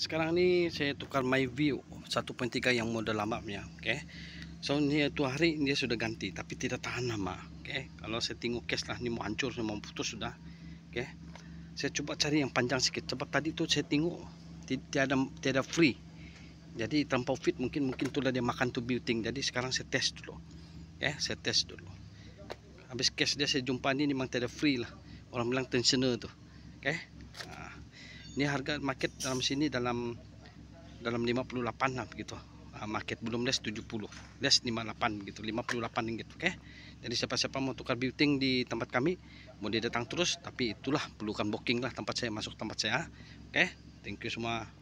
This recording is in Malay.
Sekarang ni saya tukar my view 1.3 yang model lama punya, okey. So ni tu hari dia sudah ganti tapi tidak tahan lama, okey. Kalau saya tengok case lah ni mau hancur ni mau putus sudah. Okey. Saya cuba cari yang panjang sikit. Sebab tadi tu saya tengok tiada tiada free. Jadi tanpa fit mungkin mungkin itulah dia makan tu building. Jadi sekarang saya test dulu. Okey, saya test dulu. Habis case dia saya jumpa ni memang tiada free lah. Orang bilang tensioner tu. Okey. Ini harga market dalam sini dalam dalam 58 lah begitu ah, market belum less 70 less 58 begitu 58 ringgit okay jadi siapa-siapa mau tukar building di tempat kami mau dia datang terus tapi itulah perlukan booking lah tempat saya masuk tempat saya okay thank you semua